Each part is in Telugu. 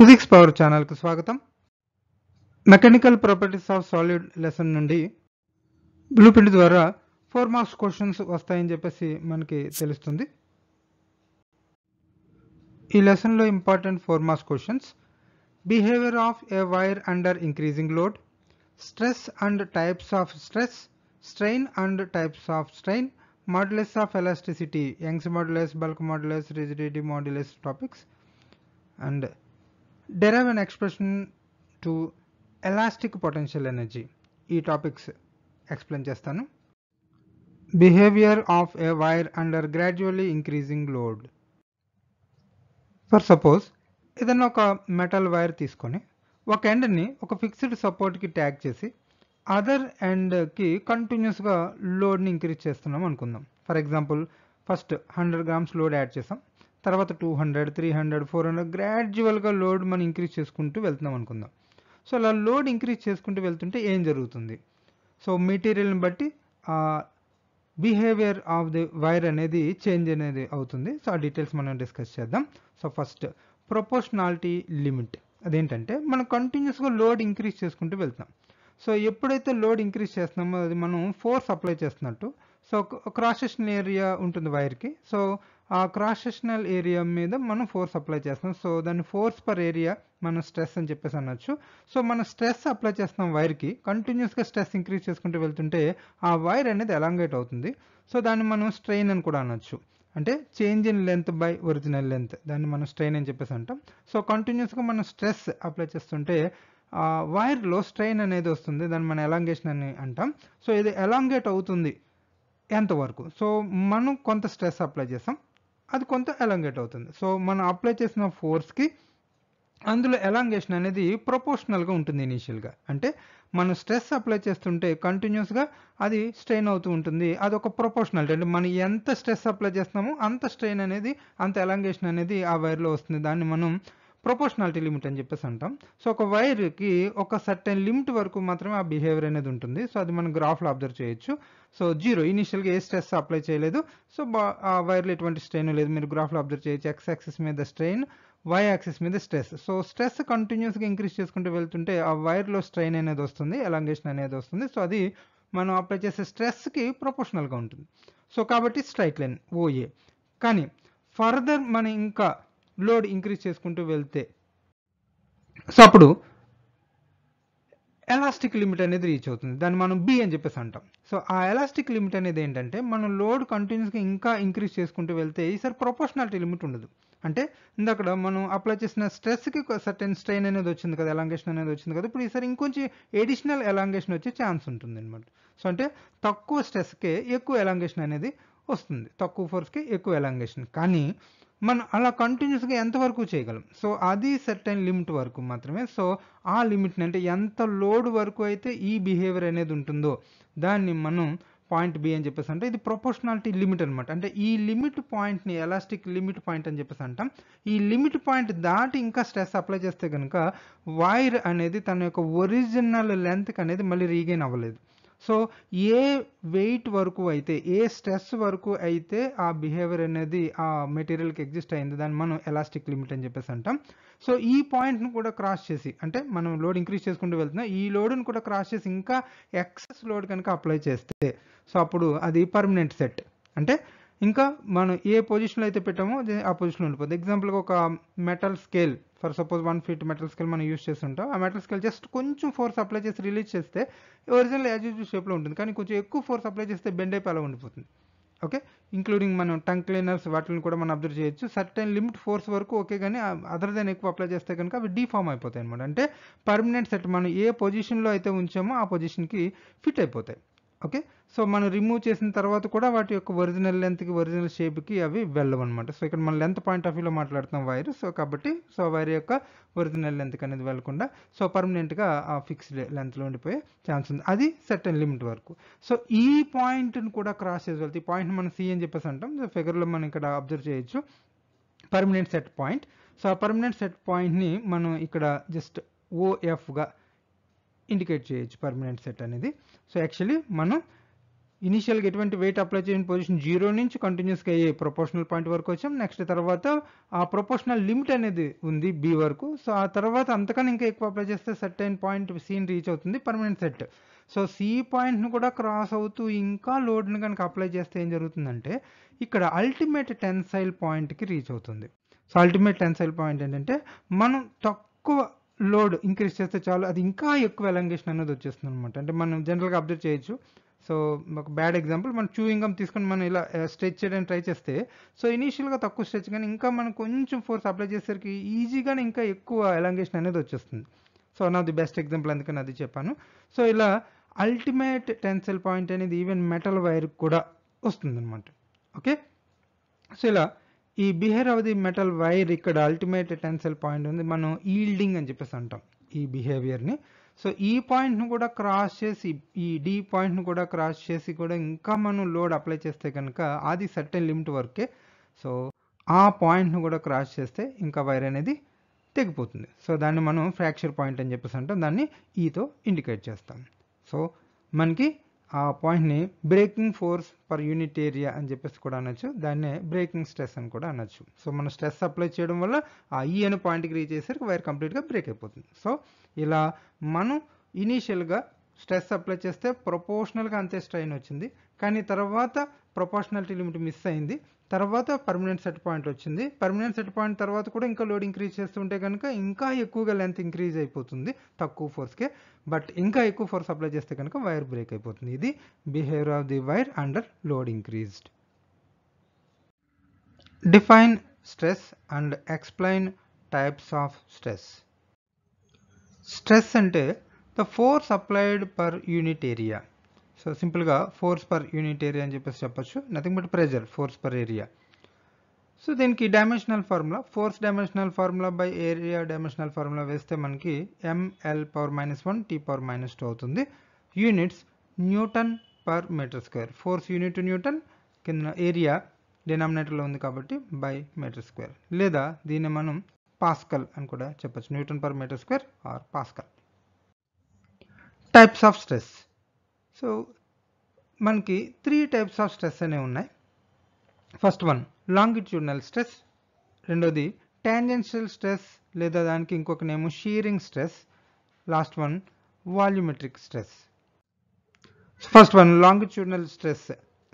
ఫిజిక్స్ పవర్ ఛానల్కు స్వాగతం mechanical properties of solid lesson నుండి బ్లూ ప్రింట్ ద్వారా ఫోర్ మార్క్స్ క్వశ్చన్స్ వస్తాయని చెప్పేసి మనకి తెలుస్తుంది ఈ లెసన్లో important four marks questions behaviour of a wire under increasing load stress and types of stress strain and types of strain modulus of elasticity Young's modulus bulk modulus rigidity modulus topics and derive an expression to elastic potential energy ఈ టాపిక్స్ ఎక్స్ప్లెయిన్ చేస్తాను behaviour of a wire under gradually increasing load for suppose ఏదైనా ఒక మెటల్ వైర్ తీసుకొని ఒక ఎండ్ని ఒక ఫిక్స్డ్ సపోర్ట్కి ట్యాగ్ చేసి అదర్ ఎండ్కి కంటిన్యూస్గా లోడ్ని ఇంక్రీజ్ చేస్తున్నాం అనుకుందాం for example first hundred grams load add చేసాం తర్వాత two hundred three hundred four hundred గ్రాడ్యువల్గా లోడ్ మనం ఇంక్రీజ్ చేసుకుంటూ వెళ్తున్నాం అనుకుందాం సో అలా లోడ్ ఇంక్రీజ్ చేసుకుంటూ వెళ్తుంటే ఏం జరుగుతుంది సో మెటీరియల్ని బట్టి ఆ బిహేవియర్ ఆఫ్ ది వైర్ అనేది చేంజ్ అనేది అవుతుంది సో ఆ డీటెయిల్స్ మనం డిస్కస్ చేద్దాం సో ఫస్ట్ ప్రొపోర్షనాలిటీ లిమిట్ అదేంటంటే మనం కంటిన్యూస్గా లోడ్ ఇంక్రీజ్ చేసుకుంటూ వెళ్తాం సో ఎప్పుడైతే లోడ్ ఇంక్రీజ్ చేస్తున్నామో అది మనం ఫోర్స్ అప్లై చేస్తున్నట్టు సో క్రాస్ సెక్షనల్ ఏరియా ఉంటుంది వైర్కి సో ఆ క్రాస్ సెక్షనల్ ఏరియా మీద మనం ఫోర్స్ అప్లై చేస్తాం సో దాని ఫోర్స్ పర్ ఏరియా మనం స్ట్రెస్ అని చెప్పేసి అనొచ్చు సో మనం స్ట్రెస్ అప్లై చేస్తాం వైర్కి కంటిన్యూస్గా స్ట్రెస్ ఇంక్రీజ్ చేసుకుంటూ వెళ్తుంటే ఆ వైర్ అనేది ఎలాంగేట్ అవుతుంది సో దాన్ని మనం స్ట్రెయిన్ అని కూడా అనొచ్చు అంటే change in length by original length దాన్ని మనం స్ట్రెయిన్ అని చెప్పేసి అంటాం సో కంటిన్యూస్గా మనం స్ట్రెస్ అప్లై చేస్తుంటే వైర్లో స్ట్రెయిన్ అనేది వస్తుంది దాన్ని మనం ఎలాంగేషన్ అని అంటాం సో ఇది ఎలాంగేట్ అవుతుంది ఎంతవరకు సో మనం కొంత స్ట్రెస్ అప్లై చేస్తాం అది కొంత ఎలాంగేట్ అవుతుంది సో మనం అప్లై చేసిన ఫోర్స్కి అందులో ఎలాంగేషన్ అనేది ప్రొపోర్షనల్గా ఉంటుంది ఇనీషియల్గా అంటే మనం స్ట్రెస్ అప్లై చేస్తుంటే కంటిన్యూస్గా అది స్ట్రెయిన్ అవుతూ ఉంటుంది అది ఒక ప్రొపోర్షనాలిటీ అంటే మనం ఎంత స్ట్రెస్ అప్లై చేస్తున్నామో అంత స్ట్రెయిన్ అనేది అంత ఎలాంగేషన్ అనేది ఆ వైర్లో వస్తుంది దాన్ని మనం ప్రొపోర్షనాలిటీ లిమిట్ అని చెప్పేసి అంటాం సో ఒక వైర్కి ఒక సర్టెన్ లిమిట్ వరకు మాత్రమే ఆ బిహేవియర్ అనేది ఉంటుంది సో అది మనం గ్రాఫ్లో అబ్జర్వ్ చేయొచ్చు సో జీరో ఇనిషియల్గా ఏ స్ట్రెస్ అప్లై చేయలేదు సో ఆ వైర్లో ఎటువంటి స్ట్రెయిన్ లేదు మీరు గ్రాఫ్లో అబ్జర్వ్ చేయొచ్చు ఎక్స్ యాక్సిస్ మీద స్ట్రెయిన్ వై యాక్సిస్ మీద స్ట్రెస్ సో స్ట్రెస్ కంటిన్యూస్గా ఇంక్రీజ్ చేసుకుంటూ వెళ్తుంటే ఆ వైర్లో స్ట్రెయిన్ అనేది వస్తుంది ఎలాంగేషన్ అనేది వస్తుంది సో అది మనం అప్లై చేసే స్ట్రెస్కి ప్రొపోర్షనల్గా ఉంటుంది సో కాబట్టి స్ట్రైట్ లైన్ ఓఏ కానీ ఫర్దర్ మనం ఇంకా లోడ్ ఇంక్రీజ్ చేసుకుంటూ వెళ్తే సో అప్పుడు ఎలాస్టిక్ లిమిట్ అనేది రీచ్ అవుతుంది దాన్ని మనం బి అని చెప్పేసి అంటాం సో ఆ ఎలాస్టిక్ లిమిట్ అనేది ఏంటంటే మనం లోడ్ కంటిన్యూస్గా ఇంకా ఇంక్రీజ్ చేసుకుంటూ వెళ్తే ఈసారి ప్రొపోర్షనాలిటీ లిమిట్ ఉండదు అంటే ఇందాక మనం అప్లై చేసిన స్ట్రెస్కి సర్టెన్ స్ట్రెయిన్ అనేది వచ్చింది కదా ఎలాంగేషన్ అనేది వచ్చింది కదా ఇప్పుడు ఈసారి ఇంకొంచెం ఎడిషనల్ ఎలాంగేషన్ వచ్చే ఛాన్స్ ఉంటుంది అనమాట సో అంటే తక్కువ స్ట్రెస్కే ఎక్కువ ఎలాంగేషన్ అనేది వస్తుంది తక్కువ ఫోర్స్కి ఎక్కువ ఎలాంగేషన్ కానీ మనం అలా కంటిన్యూస్గా ఎంతవరకు చేయగలం సో అది సర్టైన్ లిమిట్ వరకు మాత్రమే సో ఆ లిమిట్ని అంటే ఎంత లోడ్ వరకు అయితే ఈ బిహేవియర్ అనేది ఉంటుందో దాన్ని మనం పాయింట్ బి అని చెప్పేసి అంటే ఇది ప్రొపోర్షనాలిటీ లిమిట్ అనమాట అంటే ఈ లిమిట్ పాయింట్ని ఎలాస్టిక్ లిమిట్ పాయింట్ అని చెప్పేసి అంటాం ఈ లిమిట్ పాయింట్ దాటి ఇంకా స్ట్రెస్ అప్లై చేస్తే కనుక వైర్ అనేది తన యొక్క ఒరిజినల్ లెంత్కి అనేది మళ్ళీ రీగైన్ అవ్వలేదు సో ఏ వెయిట్ వరకు అయితే ఏ స్ట్రెస్ వరకు అయితే ఆ బిహేవియర్ అనేది ఆ మెటీరియల్కి ఎగ్జిస్ట్ అయింది దాన్ని మనం ఎలాస్టిక్ లిమిట్ అని చెప్పేసి అంటాం సో ఈ పాయింట్ను కూడా క్రాస్ చేసి అంటే మనం లోడ్ ఇంక్రీజ్ చేసుకుంటూ వెళ్తున్నాం ఈ లోడ్ను కూడా క్రాస్ చేసి ఇంకా ఎక్సెస్ లోడ్ కనుక అప్లై చేస్తే సో అప్పుడు అది పర్మనెంట్ సెట్ అంటే ఇంకా మనం ఏ పొజిషన్లో అయితే పెట్టామో ఆ పొజిషన్లో ఉండిపోద్ది ఎగ్జాంపుల్గా ఒక metal scale for suppose one feet metal scale మనం యూస్ చేస్తుంటాం ఆ మెటల్ స్కేల్ జస్ట్ కొంచెం ఫోర్స్ అప్లై చేసి రిలీజ్ చేస్తే ఒరిజినల్ యాజ్ యూజ్ షేప్లో ఉంటుంది కానీ కొంచెం ఎక్కువ ఫోర్స్ అప్లై చేస్తే బెండ్ అయిపోయి అలా ఉండిపోతుంది ఓకే ఇంక్లూడింగ్ మనం టంక్ క్లీనర్స్ వాటిని కూడా మనం అబ్జర్వ్ చేయొచ్చు సర్టెన్ లిమిట్ ఫోర్స్ వరకు ఓకే కానీ అదర్ దాన్ని ఎక్కువ అప్లై చేస్తే కనుక అవి డీఫామ్ అయిపోతాయి అనమాట అంటే పర్మనెంట్ సెట్ మనం ఏ పొజిషన్లో అయితే ఉంచామో ఆ పొజిషన్కి ఫిట్ అయిపోతాయి ఓకే సో మనం రిమూవ్ చేసిన తర్వాత కూడా వాటి యొక్క ఒరిజినల్ లెంత్కి ఒరిజినల్ షేప్కి అవి వెళ్ళవు అనమాట సో ఇక్కడ మనం లెంత్ పాయింట్ ఆఫ్ వ్యూలో మాట్లాడుతాం వైర్ సో కాబట్టి సో వైర్ యొక్క ఒరిజినల్ లెంత్కి అనేది వెళ్ళకుండా సో పర్మనెంట్గా ఆ ఫిక్స్డ్ లెంత్లో ఉండిపోయే ఛాన్స్ ఉంది అది అండ్ లిమిట్ వరకు సో ఈ పాయింట్ని కూడా క్రాస్ చేసి వెళ్తే ఈ పాయింట్ని మనం సీ అని చెప్పేసి అంటాం సో ఫిగర్లో మనం ఇక్కడ అబ్జర్వ్ చేయొచ్చు పర్మనెంట్ సెట్ పాయింట్ సో ఆ పర్మనెంట్ సెట్ పాయింట్ని మనం ఇక్కడ జస్ట్ ఓఎఫ్గా ఇండికేట్ చేయొచ్చు పర్మనెంట్ సెట్ అనేది సో యాక్చువల్లీ మనం ఇనిషియల్గా ఎటువంటి వెయిట్ అప్లై చేయని పొజిషన్ జీరో నుంచి కంటిన్యూస్గా అయ్యే ప్రొపోర్షనల్ పాయింట్ వరకు వచ్చాం నెక్స్ట్ తర్వాత ఆ ప్రొపోర్షనల్ లిమిట్ అనేది ఉంది బి వరకు సో ఆ తర్వాత అంతకన్నా ఇంకా ఎక్కువ అప్లై చేస్తే సెట్ అయిన పాయింట్ సీన్ రీచ్ అవుతుంది పర్మనెంట్ సెట్ సో సి పాయింట్ను కూడా క్రాస్ అవుతూ ఇంకా లోడ్ని కనుక అప్లై చేస్తే ఏం జరుగుతుందంటే ఇక్కడ అల్టిమేట్ టెన్సైల్ పాయింట్కి రీచ్ అవుతుంది సో అల్టిమేట్ టెన్సైల్ పాయింట్ ఏంటంటే మనం తక్కువ లోడ్ ఇంక్రీజ్ చేస్తే చాలు అది ఇంకా ఎక్కువ ఎలంగేషన్ అనేది వచ్చేస్తుంది అనమాట అంటే మనం జనరల్గా అబ్జర్వ్ చేయొచ్చు సో ఒక బ్యాడ్ ఎగ్జాంపుల్ మనం చూయింగమ్ తీసుకొని మనం ఇలా స్ట్రెచ్ చేయడానికి ట్రై చేస్తే సో ఇనీషియల్గా తక్కువ స్ట్రెచ్ కానీ ఇంకా మనం కొంచెం ఫోర్స్ అప్లై చేసేసరికి ఈజీగానే ఇంకా ఎక్కువ ఎలంగేషన్ అనేది వచ్చేస్తుంది సో నా ది బెస్ట్ ఎగ్జాంపుల్ అందుకని అది చెప్పాను సో ఇలా అల్టిమేట్ టెన్సిల్ పాయింట్ అనేది ఈవెన్ మెటల్ వైర్ కూడా అనమాట ఓకే సో ఇలా ఈ behaviour of the metal wire ఇక్కడ అల్టిమేట్ టెన్సైల్ పాయింట్ ఉంది మనం ఈల్డింగ్ అని చెప్పేసి అంటాం ఈ బిహేవియర్ని సో ఈ పాయింట్ను కూడా క్రాస్ చేసి ఈ డి పాయింట్ను కూడా క్రాస్ చేసి కూడా ఇంకా మనం లోడ్ అప్లై చేస్తే కనుక అది సర్టెన్ లిమిట్ వరకే సో ఆ పాయింట్ను కూడా క్రాస్ చేస్తే ఇంకా వైర్ అనేది తెగిపోతుంది సో దాన్ని మనం ఫ్రాక్చర్ పాయింట్ అని చెప్పేసి అంటాం దాన్ని ఈతో e ఇండికేట్ చేస్తాం సో మనకి ఆ పాయింట్ని breaking force per unit area అని చెప్పేసి కూడా అనొచ్చు దాన్నే బ్రేకింగ్ స్ట్రెస్ అని కూడా అనొచ్చు సో మనం స్ట్రెస్ అప్లై చేయడం వల్ల ఆ ఈ e అనే పాయింట్కి రీచ్ చేసరికి వైర్ కంప్లీట్గా బ్రేక్ అయిపోతుంది సో ఇలా మనం ఇనీషియల్గా స్ట్రెస్ అప్లై చేస్తే ప్రొపోర్షనల్గా అంతే స్ట్రైన్ వచ్చింది కానీ తర్వాత ప్రొపోర్షనాలిటీ లిమిట్ మిస్ అయింది తర్వాత పర్మనెంట్ సెట్ పాయింట్ వచ్చింది పర్మనెంట్ సెట్ పాయింట్ తర్వాత కూడా ఇంకా లోడ్ ఇంక్రీజ్ చేస్తుంటే కనుక ఇంకా ఎక్కువగా లెంత్ ఇంక్రీజ్ అయిపోతుంది తక్కువ ఫోర్స్కే బట్ ఇంకా ఎక్కువ ఫోర్స్ అప్లై చేస్తే కనుక వైర్ బ్రేక్ అయిపోతుంది ఇది behaviour of the wire under load increased define stress and explain types of stress stress అంటే the force applied per unit area so సింపుల్గా ఫోర్స్ పర్ యూనిట్ ఏరియా అని చెప్పేసి చెప్పచ్చు nothing but pressure force per area so దీనికి dimensional formula force dimensional formula by area dimensional formula వేస్తే మనకి ML power minus one T power minus two అవుతుంది units newton per metre square force unit Newton కింద ఏరియా డినామినేటర్లో ఉంది కాబట్టి బై మీటర్ స్క్వేర్ లేదా దీన్ని మనం పాస్కల్ అని కూడా చెప్పచ్చు newton per metre square or pascal types of stress so మనకి త్రీ టైప్స్ ఆఫ్ స్ట్రెస్ అనేవి ఉన్నాయి ఫస్ట్ వన్ లాంగిట్యూడ్నల్ స్ట్రెస్ రెండోది టాంజెన్షియల్ స్ట్రెస్ లేదా దానికి ఇంకొక name shearing stress last one volumetric stress first one longitudinal stress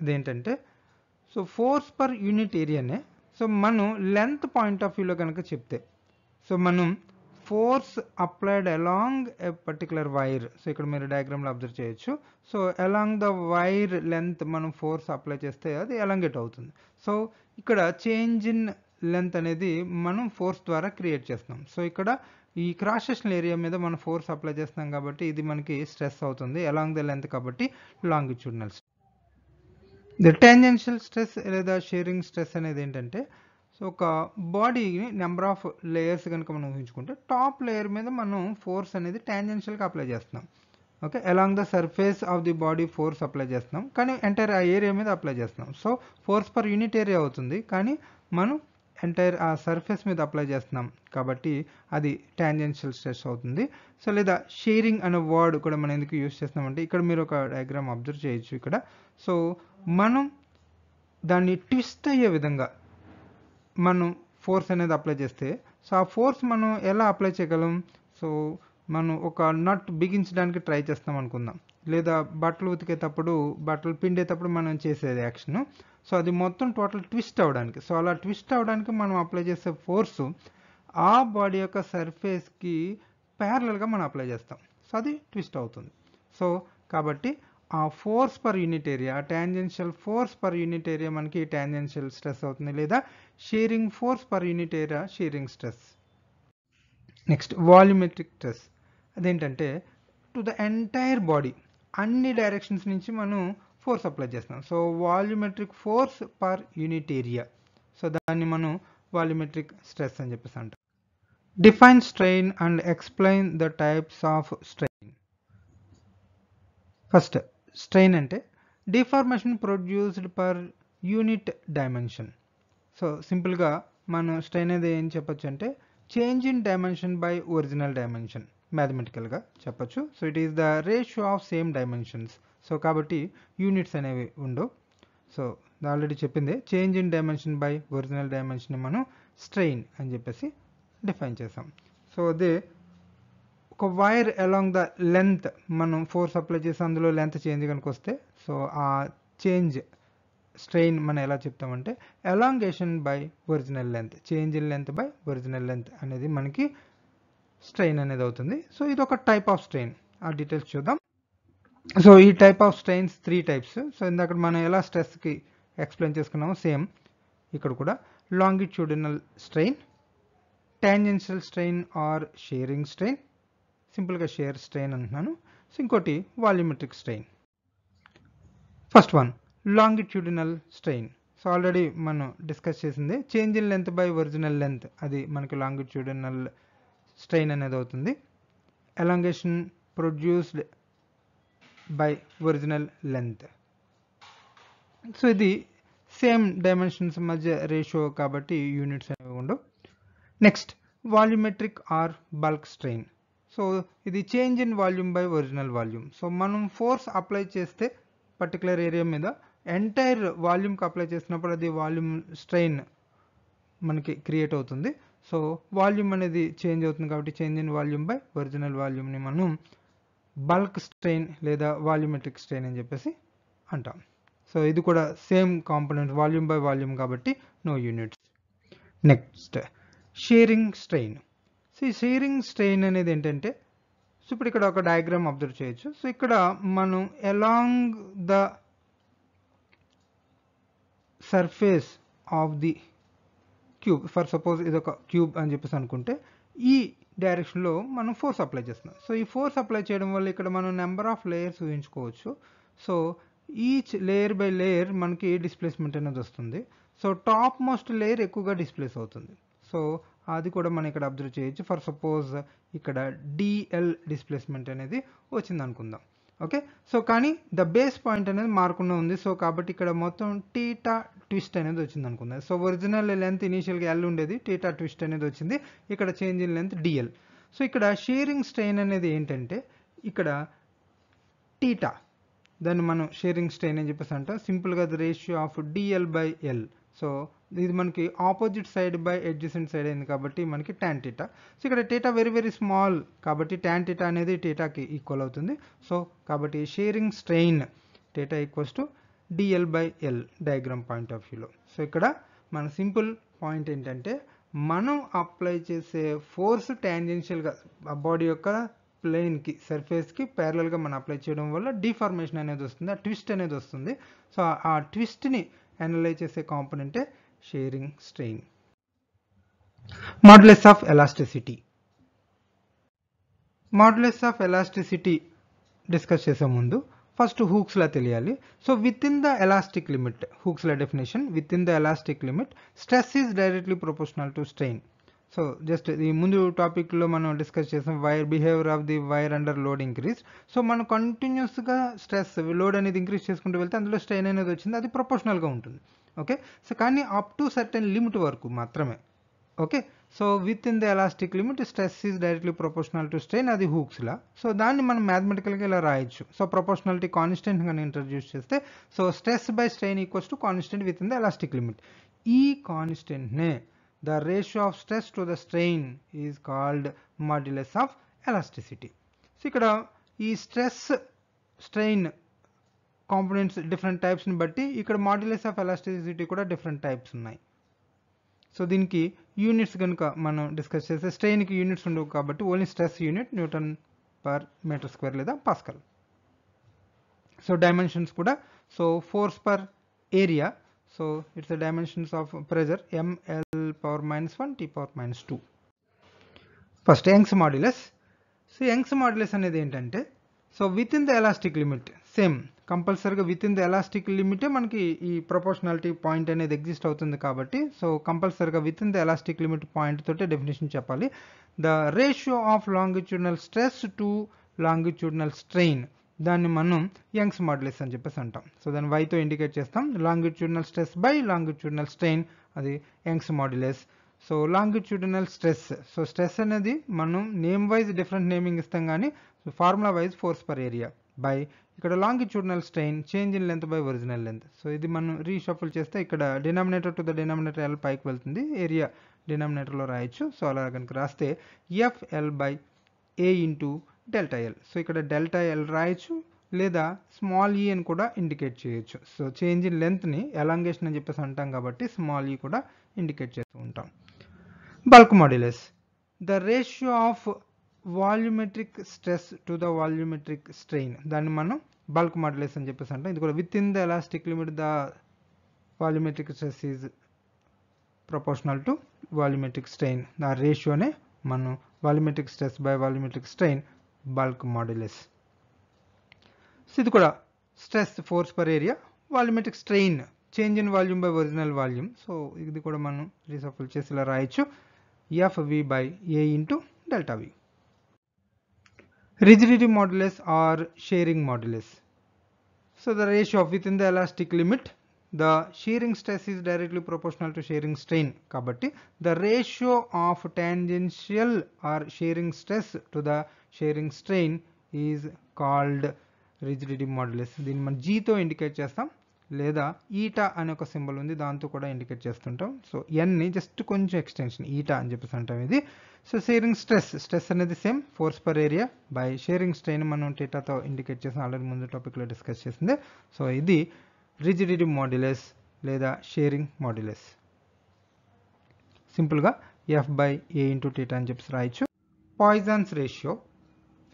ఇదేంటంటే సో ఫోర్స్ పర్ యూనిట్ ఏరియానే సో మనం లెంత్ పాయింట్ ఆఫ్ వ్యూలో కనుక చెప్తే సో మనం force applied along a particular wire so ఇక్కడ మీరు డయాగ్రామ్లో అబ్జర్వ్ చేయొచ్చు so along the wire length మనం ఫోర్స్ అప్లై చేస్తే అది ఎలంగేట్ అవుతుంది సో ఇక్కడ చేంజ్ ఇన్ లెంత్ అనేది మనం ఫోర్స్ ద్వారా క్రియేట్ చేస్తున్నాం సో ఇక్కడ ఈ క్రాసెషన్ ఏరియా మీద మనం ఫోర్స్ అప్లై చేస్తున్నాం కాబట్టి ఇది మనకి స్ట్రెస్ అవుతుంది ఎలాంగ్ ద లెంత్ కాబట్టి లాంగిట్యూడినల్ ద టెన్జెన్షియల్ స్ట్రెస్ లేదా షేరింగ్ స్ట్రెస్ అనేది ఏంటంటే సో ఒక బాడీని నెంబర్ ఆఫ్ లేయర్స్ కనుక మనం ఊహించుకుంటే టాప్ లేయర్ మీద మనం ఫోర్స్ అనేది ట్యాంజెన్షియల్గా అప్లై చేస్తున్నాం okay along the surface of the body force apply చేస్తున్నాం కానీ ఎంటైర్ ఆ ఏరియా మీద అప్లై చేస్తున్నాం so force per unit area అవుతుంది కానీ మనం ఎంటైర్ ఆ సర్ఫేస్ మీద అప్లై చేస్తున్నాం కాబట్టి అది టాంజెన్షియల్ స్ట్రెస్ అవుతుంది సో లేదా షేరింగ్ అనే వర్డ్ కూడా మనం ఎందుకు యూజ్ చేస్తున్నామంటే ఇక్కడ మీరు ఒక డయాగ్రామ్ అబ్జర్వ్ చేయొచ్చు ఇక్కడ సో మనం దాన్ని ట్విస్ట్ అయ్యే విధంగా మనం ఫోర్స్ అనేది అప్లై చేస్తే సో ఆ ఫోర్స్ మనం ఎలా అప్లై చేయగలం సో మనం ఒక నట్ బిగించడానికి ట్రై చేస్తాం అనుకుందాం లేదా బట్టలు ఉతికేటప్పుడు బట్టలు పిండేటప్పుడు మనం చేసేది యాక్షన్ సో అది మొత్తం టోటల్ ట్విస్ట్ అవ్వడానికి సో అలా ట్విస్ట్ అవ్వడానికి మనం అప్లై చేసే ఫోర్సు ఆ బాడీ యొక్క సర్ఫేస్కి ప్యారలల్గా మనం అప్లై చేస్తాం సో అది ట్విస్ట్ అవుతుంది సో కాబట్టి ఆ ఫోర్స్ పర్ యూనిట్ ఏరియా ఆ tangential force per unit area మనకి టాంజెన్షియల్ స్ట్రెస్ అవుతుంది లేదా shearing force per unit area shearing stress next volumetric stress అదేంటంటే టు ద ఎంటైర్ బాడీ అన్ని డైరెక్షన్స్ నుంచి మనం ఫోర్స్ అప్లై చేస్తాం so volumetric force per unit area so దాన్ని మనం వాల్యూమెట్రిక్ స్ట్రెస్ అని చెప్పేసి అంటాం define strain and explain the types of strain first strain అంటే deformation produced per unit dimension so సింపుల్గా మనం స్ట్రెయిన్ అనేది ఏం చెప్పొచ్చు అంటే change in dimension by original dimension మ్యాథమెటికల్గా చెప్పొచ్చు so it is the ratio of same dimensions so కాబట్టి యూనిట్స్ అనేవి ఉండవు సో ఆల్రెడీ చెప్పిందే change in dimension by original dimension మనం స్ట్రెయిన్ అని చెప్పేసి డిఫైన్ చేసాం సో అదే ఒక వైర్ అలాంగ్ ద లెంత్ మనం ఫోర్స్ అప్లై చేసి అందులో లెంత్ చేంజ్ కనుక వస్తే సో ఆ చేంజ్ స్ట్రెయిన్ మనం ఎలా చెప్తామంటే elongation by original length change in length by original length అనేది మనకి స్ట్రెయిన్ అనేది అవుతుంది సో ఇది ఒక టైప్ ఆఫ్ స్ట్రెయిన్ ఆ డీటెయిల్స్ చూద్దాం సో ఈ type of strains three types so ఇందాక మనం ఎలా స్ట్రెస్కి ఎక్స్ప్లెయిన్ చేసుకున్నామో సేమ్ ఇక్కడ కూడా longitudinal strain tangential strain or shearing strain సింపుల్గా షేర్ స్ట్రెయిన్ అంటున్నాను సో ఇంకోటి volumetric strain first one longitudinal strain so already మనం డిస్కస్ చేసింది change in length by original length అది మనకి లాంగిట్యూడినల్ స్ట్రెయిన్ అనేది అవుతుంది elongation produced by original length so ఇది సేమ్ డైమెన్షన్స్ మధ్య రేషియో కాబట్టి యూనిట్స్ అనేవి ఉండవు next volumetric or bulk strain so ఇది change in volume by original volume so మనం ఫోర్స్ అప్లై చేస్తే పర్టికులర్ ఏరియా మీద ఎంటైర్ వాల్యూమ్కి అప్లై చేసినప్పుడు అది వాల్యూమ్ స్ట్రెయిన్ మనకి క్రియేట్ అవుతుంది సో వాల్యూమ్ అనేది చేంజ్ అవుతుంది కాబట్టి change in volume by original వాల్యూమ్ని మనం బల్క్ స్ట్రెయిన్ లేదా వాల్యూమెట్రిక్ స్ట్రెయిన్ అని చెప్పేసి అంటాం సో ఇది కూడా same component volume by volume కాబట్టి no units next shearing strain so ఈ షేరింగ్ స్ట్రెయిన్ అనేది ఏంటంటే సో ఇప్పుడు ఇక్కడ ఒక డయాగ్రామ్ అబ్జర్వ్ చేయొచ్చు సో ఇక్కడ మనం along the surface of the cube for suppose ఇది ఒక క్యూబ్ అని చెప్పేసి అనుకుంటే ఈ డైరెక్షన్లో మనం ఫోర్స్ అప్లై చేస్తున్నాం సో ఈ ఫోర్స్ అప్లై చేయడం వల్ల ఇక్కడ మనం నెంబర్ ఆఫ్ లేయర్స్ ఊహించుకోవచ్చు so each layer by layer మనకి డిస్ప్లేస్మెంట్ అనేది వస్తుంది సో టాప్ మోస్ట్ లేయర్ ఎక్కువగా డిస్ప్లేస్ అవుతుంది సో అది కూడా మనం ఇక్కడ అబ్జర్వ్ చేయొచ్చు ఫర్ సపోజ్ ఇక్కడ డిఎల్ డిస్ప్లేస్మెంట్ అనేది వచ్చింది అనుకుందాం ఓకే సో కానీ ద బేస్ పాయింట్ అనేది మార్కుండా ఉంది సో కాబట్టి ఇక్కడ మొత్తం టీటా ట్విస్ట్ అనేది వచ్చింది అనుకుందాం సో ఒరిజినల్ లెంత్ ఇనీషియల్గా ఎల్ ఉండేది టీటా ట్విస్ట్ అనేది వచ్చింది ఇక్కడ change in length DL so ఇక్కడ షేరింగ్ స్ట్రెయిన్ అనేది ఏంటంటే ఇక్కడ టీటా దాన్ని మనం షేరింగ్ స్ట్రెయిన్ అని చెప్పేసి అంట సింపుల్గా the ratio of DL by L so ఇది మనకి opposite side by adjacent side అయింది కాబట్టి మనకి ట్యాన్ టీటా సో ఇక్కడ టీటా వెరీ వెరీ స్మాల్ కాబట్టి ట్యాన్ టీటా అనేది టీటాకి ఈక్వల్ అవుతుంది సో కాబట్టి shearing strain theta equals to DL by L diagram point of వ్యూలో సో ఇక్కడ మన సింపుల్ పాయింట్ ఏంటంటే మనం అప్లై చేసే ఫోర్స్ ట్యాంజెన్షియల్గా బాడీ యొక్క ప్లేన్కి సర్ఫేస్కి ప్యారలల్గా మనం అప్లై చేయడం వల్ల డిఫార్మేషన్ అనేది వస్తుంది ఆ ట్విస్ట్ అనేది వస్తుంది సో ఆ ట్విస్ట్ని Analyzes a component sharing strain. Modulus of elasticity. Modulus of elasticity discusses a mundu. First Hooke's law teliyali. So within the elastic limit, Hooke's law definition, within the elastic limit, stress is directly proportional to strain. So just ఈ ముందు టాపిక్లో మనం డిస్కస్ చేసాం wire behaviour of the wire under load increase so మనం కంటిన్యూస్గా స్ట్రెస్ లోడ్ అనేది ఇంక్రీజ్ చేసుకుంటూ వెళ్తే అందులో స్ట్రెయిన్ అనేది వచ్చింది అది ప్రొపోర్షనల్గా ఉంటుంది ఓకే సో కానీ అప్ టు సర్టెన్ లిమిట్ వరకు మాత్రమే okay so within the elastic limit stress is directly proportional to strain అది హూక్స్లా సో దాన్ని మనం మ్యాథమెటికల్గా ఇలా రాయొచ్చు సో ప్రొపోర్షనాలిటీ కాన్స్టెంట్ కానీ ఇంట్రడ్యూస్ చేస్తే so stress by strain equals to constant within the elastic limit ఈ కాన్స్టెంట్నే the ratio of stress to the strain is called modulus of elasticity. So ఇక్కడ ఈ స్ట్రెస్ స్ట్రెయిన్ కాంపోనెంట్స్ డిఫరెంట్ టైప్స్ని బట్టి ఇక్కడ మాడ్యులస్ ఆఫ్ ఎలాస్టిసిటీ కూడా డిఫరెంట్ టైప్స్ ఉన్నాయి సో దీనికి యూనిట్స్ కనుక మనం డిస్కస్ చేస్తే స్ట్రెయిన్కి యూనిట్స్ ఉండవు కాబట్టి only stress unit newton per metre square లేదా పాస్కల్ సో డైమెన్షన్స్ కూడా so force per area So it's the dimensions of pressure ml power minus 1 t power minus 2. First Young's modulus so Young's modulus అనేది ఏంటంటే so within the elastic limit same కంపల్సరీగా విత్ ఇన్ ద ఎలాస్టిక్ లిమిటే మనకి ఈ ప్రపోర్షనాలిటీ పాయింట్ అనేది ఎగ్జిస్ట్ అవుతుంది కాబట్టి సో కంపల్సరీగా within the elastic limit point తోటే డెఫినేషన్ చెప్పాలి the ratio of longitudinal stress to longitudinal strain దాన్ని మనం యంగ్స్ మాడ్యులస్ అని చెప్పేసి అంటాం సో దాన్ని వైతో ఇండికేట్ చేస్తాం longitudinal stress by longitudinal strain అది Young's modulus so longitudinal stress so stress అనేది మనం నేమ్ వైజ్ డిఫరెంట్ నేమింగ్ ఇస్తాం కానీ so formula wise force per area by ఇక్కడ longitudinal strain change in length by original length so ఇది మనం రీషఫుల్ చేస్తే ఇక్కడ denominator to the denominator L పైకి వెళ్తుంది ఏరియా డినామినేటర్లో రాయొచ్చు సో అలా కనుక రాస్తే FL by A into delta L so ఇక్కడ డెల్టా ఎల్ రాయొచ్చు లేదా స్మాల్ ఈ అని కూడా ఇండికేట్ చేయొచ్చు సో చేంజ్ ఇన్ లెంత్ని ఎలాంగేషన్ అని చెప్పేసి అంటాం కాబట్టి స్మాల్ ఈ కూడా ఇండికేట్ చేస్తూ ఉంటాం bulk modulus the ratio of volumetric stress to the volumetric strain దాన్ని మనం బల్క్ మాడ్యులస్ అని చెప్పేసి అంటాం ఇది కూడా within the elastic limit the volumetric stress is proportional to volumetric strain ఆ రేషియోనే మనం volumetric stress by volumetric strain bulk modulus so ఇది కూడా stress force per area volumetric strain change in volume by original volume so ఇది కూడా మనం రీసఫుల్ చేసి ఇలా రాయొచ్చు F V by A into delta V rigidity modulus or shearing modulus. So the ratio within the elastic limit, the shearing stress is directly proportional to shearing strain. Kabatti, the ratio of tangential or shearing stress to the shearing strain is called rigidity modulus దీన్ని మనం జీతో ఇండికేట్ చేస్తాం లేదా ఈటా అనే ఒక సింబల్ ఉంది దాంతో కూడా ఇండికేట్ చేస్తుంటాం సో ఎన్ని జస్ట్ కొంచెం ఎక్స్టెన్షన్ ఈటా అని చెప్పేసి అంటాం ఇది సో షేరింగ్ స్ట్రెస్ స్ట్రెస్ అనేది same force per area by shearing strain మనం టీటాతో ఇండికేట్ చేసిన ఆల్రెడీ ముందు టాపిక్లో డిస్కస్ చేసింది సో ఇది రిజిడిటీ మాడ్యులస్ లేదా షేరింగ్ మాడ్యులస్ సింపుల్గా F by A into theta అని చెప్పేసి రాయొచ్చు పాయిజన్స్ రేషియో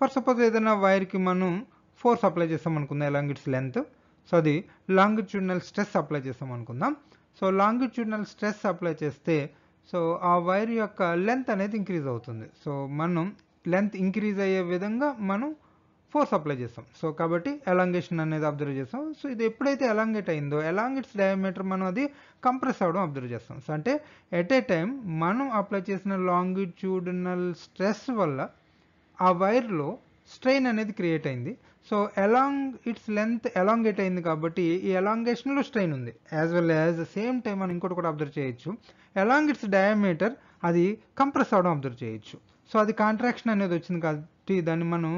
ఫర్ సపోజ్ ఏదైనా వైర్కి మనం ఫోర్స్ అప్లై చేస్తాం అనుకుందాం ఎలాంగిట్స్ ఇట్స్ లెంత్ సో అది లాంగిట్యూడినల్ స్ట్రెస్ అప్లై చేస్తాం అనుకుందాం సో లాంగిట్యూడినల్ స్ట్రెస్ అప్లై చేస్తే సో ఆ వైర్ యొక్క లెంత్ అనేది ఇంక్రీజ్ అవుతుంది సో మనం లెంత్ ఇంక్రీజ్ అయ్యే విధంగా మనం ఫోర్స్ అప్లై చేస్తాం సో కాబట్టి ఎలాంగేషన్ అనేది అబ్జర్వ్ చేస్తాం సో ఇది ఎప్పుడైతే ఎలాంగేట్ అయిందో ఎలాంగిట్స్ డయామీటర్ మనం అది కంప్రెస్ అవ్వడం అబ్జర్వ్ చేస్తాం సో అంటే ఎట్ ఏ టైం మనం అప్లై చేసిన లాంగిట్యూడినల్ స్ట్రెస్ వల్ల ఆ వైర్లో స్ట్రెయిన్ అనేది క్రియేట్ అయింది so along its length elongate అయింది కాబట్టి ఈ ఎలాంగేషన్లో స్ట్రెయిన్ ఉంది as well as same time మనం ఇంకోటి కూడా అబ్జర్వ్ చేయొచ్చు ఎలాంగ్ ఇట్స్ డయామీటర్ అది కంప్రెస్ అవడం అబ్జర్వ్ చేయొచ్చు సో అది కాంట్రాక్షన్ అనేది వచ్చింది కాబట్టి దాన్ని మనం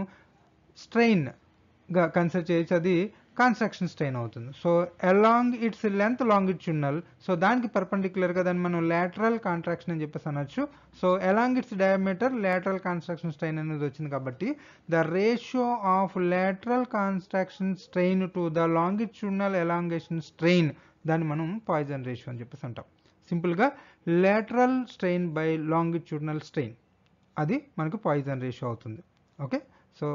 స్ట్రెయిన్గా కన్సిడర్ చేయొచ్చు అది కన్స్ట్రక్షన్ స్ట్రెయిన్ అవుతుంది so along its length longitudinal so దానికి పర్పెండిక్యులర్గా దాన్ని మనం లేటరల్ కాంట్రాక్షన్ అని చెప్పేసి అనొచ్చు so along its diameter lateral construction strain అనేది వచ్చింది కాబట్టి the ratio of lateral construction strain to the longitudinal elongation strain దాన్ని మనం పాయిజన్ రేషియో అని చెప్పేసి అంటాం సింపుల్గా lateral strain by longitudinal strain అది మనకు పాయిజన్ రేషియో అవుతుంది ఓకే సో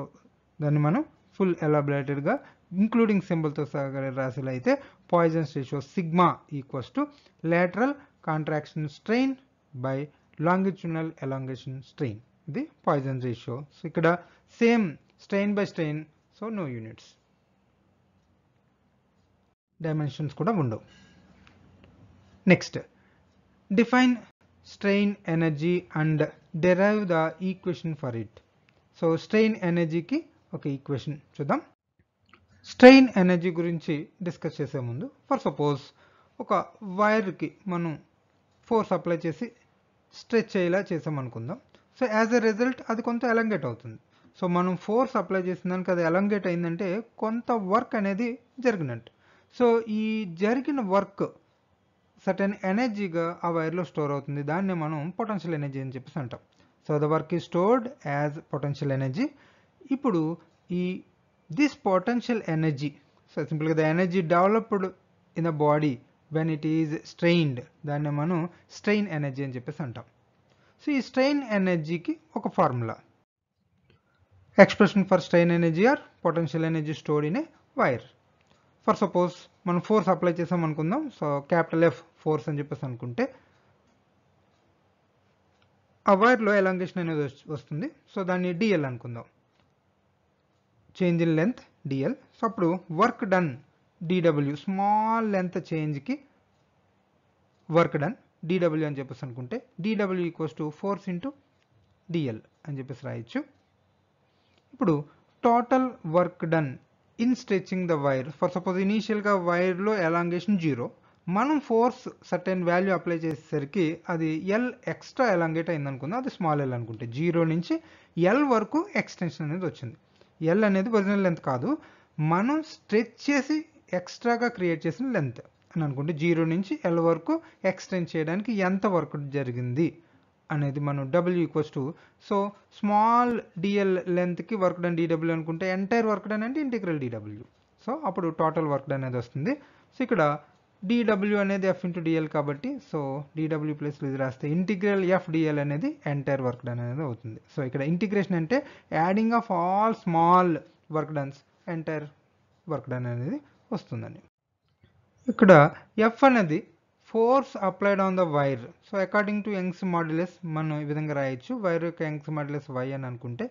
దాన్ని మనం ఫుల్ ఎలాబరేటెడ్గా including symbol to sagare poison's ratio sigma equals to lateral contraction strain by longitudinal elongation strain the poison ratio so ikkada same strain by strain so no units dimensions kuda undu next define strain energy and derive the equation for it so strain energy ki okay equation chudam strain energy గురించి డిస్కస్ చేసే ముందు ఫర్ సపోజ్ ఒక వైర్కి మనం ఫోర్స్ అప్లై చేసి స్ట్రెచ్ అయ్యేలా చేసామనుకుందాం సో యాజ్ ఎ రిజల్ట్ అది కొంత ఎలంగేట్ అవుతుంది సో మనం ఫోర్స్ అప్లై చేసిన దానికి అది ఎలంగేట్ అయిందంటే కొంత వర్క్ అనేది జరిగినట్టు సో ఈ జరిగిన వర్క్ సర్టెన్ ఎనర్జీగా ఆ వైర్లో స్టోర్ అవుతుంది దాన్ని మనం పొటెన్షియల్ ఎనర్జీ అని చెప్పేసి అంటాం so the work is stored as potential energy ఇప్పుడు ఈ దిస్ పొటెన్షియల్ ఎనర్జీ సో సింపుల్గా the energy developed in the body when it is strained, దాన్ని మనం స్ట్రెయిన్ ఎనర్జీ అని చెప్పేసి అంటాం సో ఈ స్ట్రెయిన్ ఎనర్జీకి ఒక formula expression for strain energy or potential energy store in a wire for suppose మనం ఫోర్స్ అప్లై చేసాం అనుకుందాం సో క్యాపిటల్ ఎఫ్ ఫోర్స్ అని చెప్పేసి అనుకుంటే ఆ వైర్లో ఎలాంగేషన్ అనేది వస్తుంది సో దాన్ని డిఎల్ అనుకుందాం change in length DL so అప్పుడు work done DW small length చేంజ్కి వర్క్ డన్ డిడబ్ల్యూ అని చెప్పేసి అనుకుంటే DW equals to force into DL అని చెప్పేసి రాయొచ్చు ఇప్పుడు total work done in stretching the wire for suppose ఇనీషియల్గా వైర్లో ఎలాంగేషన్ జీరో మనం ఫోర్స్ సర్టెన్ వాల్యూ అప్లై చేసేసరికి అది ఎల్ ఎక్స్ట్రా ఎలాంగేట్ అయింది అనుకుందాం అది స్మాల్ ఎల్ అనుకుంటే జీరో నుంచి ఎల్ వరకు ఎక్స్టెన్షన్ అనేది వచ్చింది ఎల్ అనేది ఒరిజినల్ లెంత్ కాదు మనం స్ట్రెచ్ చేసి ఎక్స్ట్రాగా క్రియేట్ చేసిన లెంత్ అని అనుకుంటే జీరో నుంచి ఎల్ వరకు ఎక్స్టెండ్ చేయడానికి ఎంత వర్క్ జరిగింది అనేది మనం W equals to so small DL లెంత్కి వర్క్ డన్ డిడబ్ల్యూ అనుకుంటే ఎంటైర్ వర్క్ డన్ అంటే ఇంటిగ్రల్ డిడబ్ల్యూ సో అప్పుడు టోటల్ వర్క్ డన్ అనేది వస్తుంది సో ఇక్కడ డిడబ్ల్యూ అనేది ఎఫ్ ఇంటూ డిఎల్ కాబట్టి సో డిడబ్ల్యూ ప్లస్ ఇది రాస్తే ఇంటిగ్రల్ ఎఫ్ డిఎల్ అనేది ఎంటైర్ వర్క్ డన్ అనేది అవుతుంది సో ఇక్కడ ఇంటిగ్రేషన్ అంటే adding of all small work dones entire work done అనేది వస్తుందండి ఇక్కడ ఎఫ్ అనేది force applied on the wire so according to Young's modulus మనం ఈ విధంగా రాయొచ్చు వైర్ యొక్క యంగ్స్ మాడ్యులస్ వై అని అనుకుంటే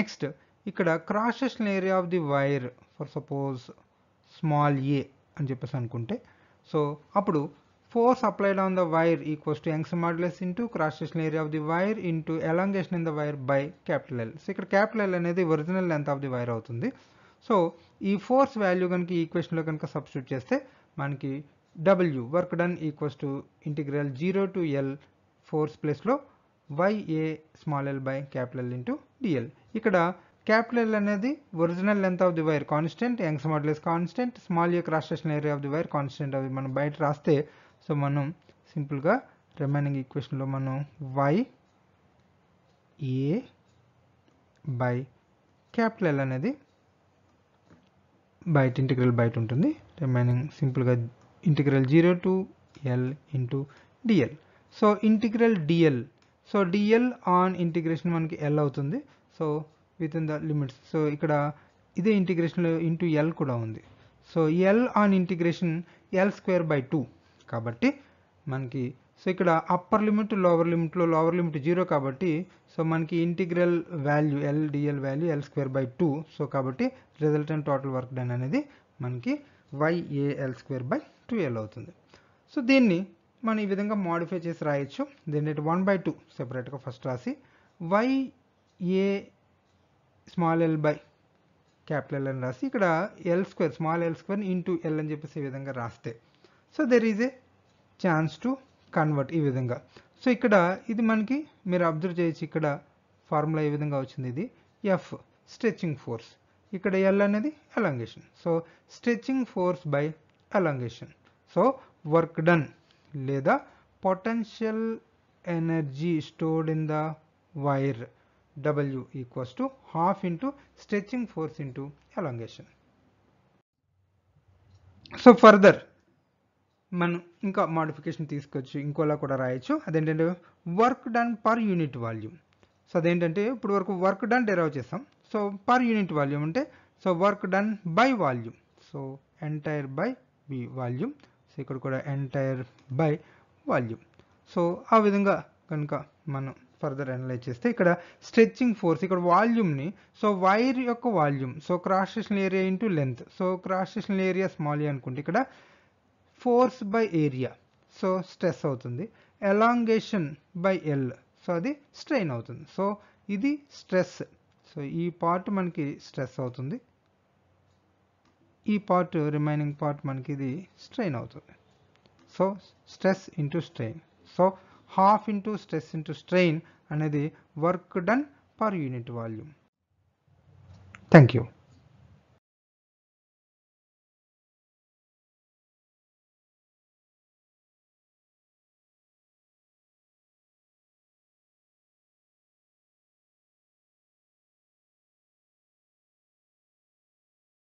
నెక్స్ట్ ఇక్కడ crosses area of the wire for suppose small A అని చెప్పేసి అనుకుంటే సో అప్పుడు force applied on the wire equals to Young's modulus into cross sectional area of the wire into elongation in the wire by capital L. So ఇక్కడ క్యాపిటల్ ఎల్ అనేది original length of the wire అవుతుంది సో ఈ ఫోర్స్ వాల్యూ కనుక ఈ ఈక్వేషన్లో కనుక సబ్స్టిట్యూట్ చేస్తే మనకి W work done equals to integral zero to L force ప్లేస్లో YA small L by capital into DL ఇక్కడ క్యాపిటల్ ఎల్ అనేది original length of the wire constant Young's modulus constant small A cross area of the wire constant అవి మనం బయట రాస్తే సో మనం సింపుల్గా రిమైనింగ్ ఈక్వేషన్లో మనం Y A by capital L అనేది బయట ఇంటిగ్రల్ బయట ఉంటుంది రిమైనింగ్ సింపుల్గా integral zero to L into DL so integral DL so DL on integration మనకి ఎల్ అవుతుంది so within the limits so ఇక్కడ ఇదే ఇంటిగ్రేషన్లో ఇంటూ ఎల్ కూడా ఉంది so L on integration L square by two కాబట్టి మనకి సో ఇక్కడ అప్పర్ లిమిట్ లోవర్ లిమిట్లో లోవర్ లిమిట్ జీరో కాబట్టి సో మనకి integral value L DL value L square by two so కాబట్టి అండ్ టోటల్ వర్క్ డన్ అనేది మనకి YAL square by two L అవుతుంది సో దీన్ని మనం ఈ విధంగా మోడిఫై చేసి రాయొచ్చు దీన్ని వన్ బై టూ సెపరేట్గా ఫస్ట్ రాసి YA small L by capital అని రాసి ఇక్కడ L square small L square into L అని చెప్పేసి ఈ విధంగా రాస్తే so there is a chance to convert ఈ విధంగా సో ఇక్కడ ఇది మనకి మీరు అబ్జర్వ్ చేయొచ్చు ఇక్కడ ఫార్ములా ఈ విధంగా వచ్చింది ఇది ఎఫ్ స్ట్రెచింగ్ ఫోర్స్ ఇక్కడ ఎల్ అనేది elongation so stretching force by elongation so work done లేదా potential energy stored in the wire W equals to half into stretching force into elongation. So further మనం ఇంకా మాడిఫికేషన్ తీసుకోవచ్చు ఇంకోలా కూడా రాయొచ్చు అదేంటంటే work done per unit volume so అదేంటంటే ఇప్పుడు వరకు వర్క్ డన్ డెరైవ్ చేస్తాం సో పర్ యూనిట్ వాల్యూమ్ అంటే so work done by volume so entire by B volume so ఇక్కడ కూడా ఎంటైర్ బై వాల్యూమ్ సో ఆ విధంగా కనుక మనం ఫర్దర్ అనలైజ్ చేస్తే ఇక్కడ స్ట్రెచ్చింగ్ ఫోర్స్ ఇక్కడ వాల్యూమ్ని సో వైర్ యొక్క volume so cross section area into length so cross section area small అనుకుంటే ఇక్కడ force by area so stress అవుతుంది ఎలాంగేషన్ బై ఎల్ సో అది స్ట్రెయిన్ అవుతుంది సో ఇది స్ట్రెస్ సో ఈ పార్ట్ మనకి స్ట్రెస్ అవుతుంది ఈ పార్ట్ రిమైనింగ్ పార్ట్ మనకి ఇది స్ట్రెయిన్ అవుతుంది so stress into strain so half into stress into strain and the work done per unit volume. Thank you.